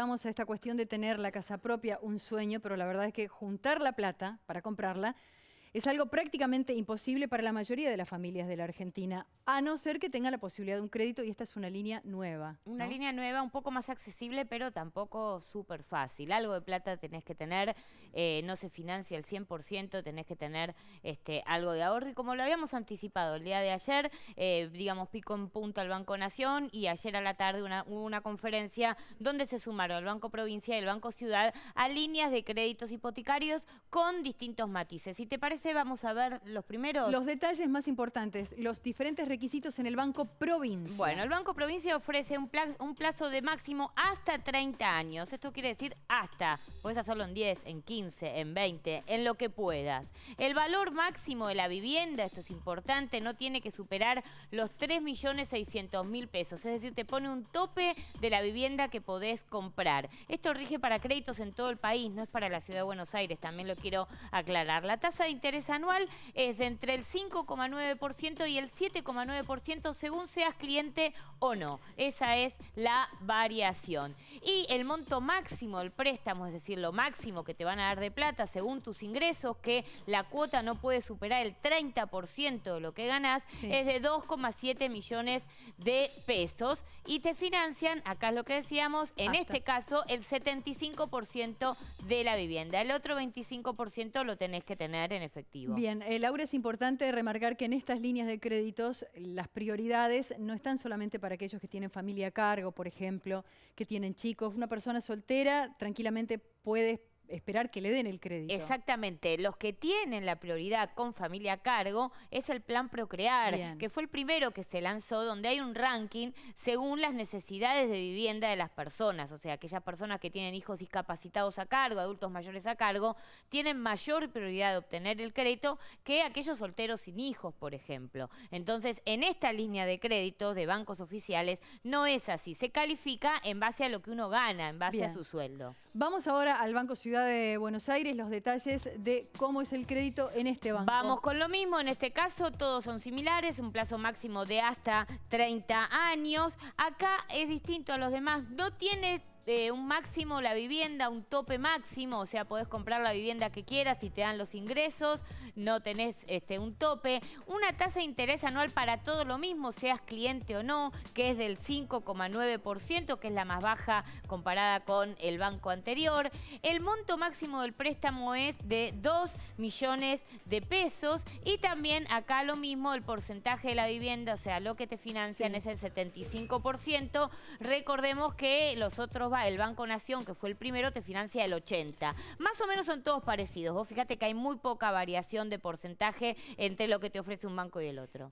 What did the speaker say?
vamos a esta cuestión de tener la casa propia, un sueño, pero la verdad es que juntar la plata para comprarla es algo prácticamente imposible para la mayoría de las familias de la Argentina, a no ser que tenga la posibilidad de un crédito y esta es una línea nueva. Una línea nueva, un poco más accesible, pero tampoco súper fácil. Algo de plata tenés que tener, eh, no se financia el 100%, tenés que tener este, algo de ahorro. Y como lo habíamos anticipado el día de ayer, eh, digamos, pico en punto al Banco Nación y ayer a la tarde una, una conferencia donde se sumaron el Banco Provincia y el Banco Ciudad a líneas de créditos hipotecarios con distintos matices. Si te parece vamos a ver los primeros. Los detalles más importantes, los diferentes requisitos en el Banco Provincia. Bueno, el Banco Provincia ofrece un plazo, un plazo de máximo hasta 30 años. Esto quiere decir hasta. Puedes hacerlo en 10, en 15, en 20, en lo que puedas. El valor máximo de la vivienda, esto es importante, no tiene que superar los 3.600.000 pesos. Es decir, te pone un tope de la vivienda que podés comprar. Esto rige para créditos en todo el país, no es para la ciudad de Buenos Aires, también lo quiero aclarar. La tasa de interés es anual es de entre el 5,9% y el 7,9% según seas cliente o no. Esa es la variación. Y el monto máximo del préstamo, es decir, lo máximo que te van a dar de plata según tus ingresos, que la cuota no puede superar el 30% de lo que ganas, es de 2,7 millones de pesos y te financian, acá es lo que decíamos, en este caso el 75% de la vivienda. El otro 25% lo tenés que tener en efectivo. Bien, eh, Laura, es importante remarcar que en estas líneas de créditos las prioridades no están solamente para aquellos que tienen familia a cargo, por ejemplo, que tienen chicos. Una persona soltera tranquilamente puede esperar que le den el crédito. Exactamente, los que tienen la prioridad con familia a cargo es el plan Procrear, que fue el primero que se lanzó, donde hay un ranking según las necesidades de vivienda de las personas, o sea, aquellas personas que tienen hijos discapacitados a cargo, adultos mayores a cargo, tienen mayor prioridad de obtener el crédito que aquellos solteros sin hijos, por ejemplo. Entonces, en esta línea de créditos de bancos oficiales no es así, se califica en base a lo que uno gana, en base a su sueldo. Vamos ahora al Banco Ciudad de Buenos Aires, los detalles de cómo es el crédito en este banco. Vamos con lo mismo, en este caso todos son similares, un plazo máximo de hasta 30 años. Acá es distinto a los demás, no tiene un máximo la vivienda, un tope máximo, o sea, podés comprar la vivienda que quieras y te dan los ingresos, no tenés este, un tope, una tasa de interés anual para todo lo mismo, seas cliente o no, que es del 5,9%, que es la más baja comparada con el banco anterior. El monto máximo del préstamo es de 2 millones de pesos y también acá lo mismo, el porcentaje de la vivienda, o sea, lo que te financian es el 75%. Recordemos que los otros el Banco Nación, que fue el primero, te financia el 80. Más o menos son todos parecidos. Vos fíjate que hay muy poca variación de porcentaje entre lo que te ofrece un banco y el otro.